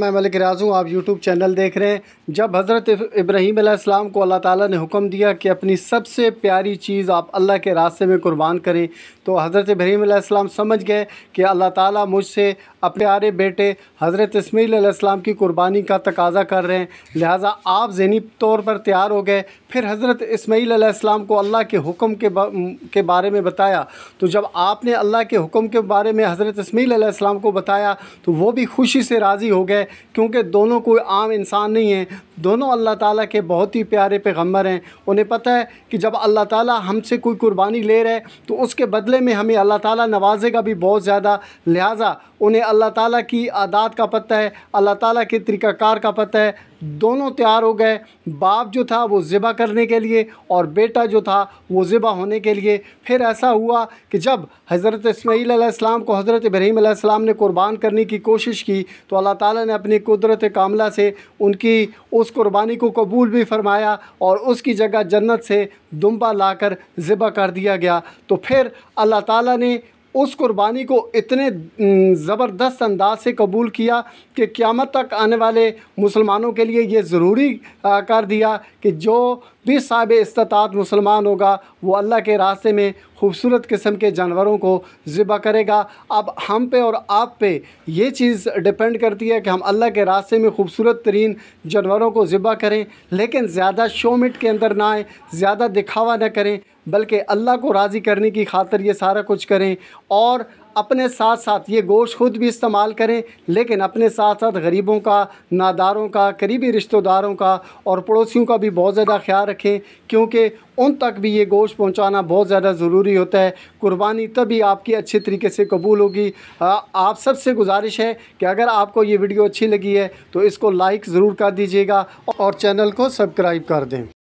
मैं मलिक राज हूँ आप YouTube चैनल देख रहे हैं जब हज़रत इब्राहीम अलैहिस्सलाम को अल्लाह ताला ने हुक्म दिया कि अपनी सबसे प्यारी चीज़ आप अल्लाह के रास्ते में कुर्बान करें तो हज़रत इब्राहीम अलैहिस्सलाम समझ गए कि अल्लाह ताला मुझसे अपने प्यारे बेटे हज़रत इसमील अलैहिस्सलाम की कुर्बानी का तकाजा कर रहे हैं लिहाजा आप जहनी तौर पर तैयार हो गए फिर हज़रत इसमाईल अलैहिस्सलाम को अल्लाह के हुक्म के, बा, के बारे में बताया तो जब आपने अल्लाह के हुक्म के बारे में हज़रत इसमील अलैहिस्सलाम को बताया तो वो भी खुशी से राज़ी हो गए क्योंकि दोनों कोई आम इंसान नहीं है दोनों अल्लाह ताला के बहुत ही प्यारे पैगम्बर हैं उन्हें पता है कि जब अल्लाह ताला हमसे कोई कुर्बानी ले रहे तो उसके बदले में हमें अल्लाह ताला नवाजेगा भी बहुत ज़्यादा लिहाजा उन्हें अल्लाह ताला की आदात का पता है अल्लाह ताला के तरीक़ाकार का पता है दोनों तैयार हो गए बाप जो था वो ज़िबा करने के लिए और बेटा जो था वो ज़िबा होने के लिए फिर ऐसा हुआ कि जब हज़रत इसमाईल को हज़रत इब्राहीम आसमाम ने कुर्बान करने की कोशिश की तो अल्लाह ताला ने अपनी कुदरत कामला से उनकी उस उस कुर्बानी को कबूल भी फरमाया और उसकी जगह जन्नत से दुम्बा लाकर ज़िबा कर दिया गया तो फिर अल्लाह ताला ने उस कुर्बानी को इतने ज़बरदस्त अंदाज से कबूल किया कि क़्यामत तक आने वाले मुसलमानों के लिए ये ज़रूरी कर दिया कि जो भी साहब इस्तात मुसलमान होगा वो अल्लाह के रास्ते में खूबसूरत किस्म के जानवरों को ज़िबा करेगा अब हम पे और आप पे ये चीज़ डिपेंड करती है कि हम अल्लाह के रास्ते में खूबसूरत तरीन जानवरों को ज़िबा करें लेकिन ज़्यादा शोमिट के अंदर ना आए ज़्यादा दिखावा ना करें बल्कि अल्लाह को राज़ी करने की खातर ये सारा कुछ करें और अपने साथ साथ ये गोश्त खुद भी इस्तेमाल करें लेकिन अपने साथ साथ गरीबों का नादारों का करीबी रिश्तेदारों का और पड़ोसियों का भी बहुत ज़्यादा ख्याल रखें क्योंकि उन तक भी ये गोश्त पहुंचाना बहुत ज़्यादा ज़रूरी होता है कुर्बानी तभी आपकी अच्छे तरीके से कबूल होगी आप सबसे गुजारिश है कि अगर आपको ये वीडियो अच्छी लगी है तो इसको लाइक ज़रूर कर दीजिएगा और चैनल को सब्सक्राइब कर दें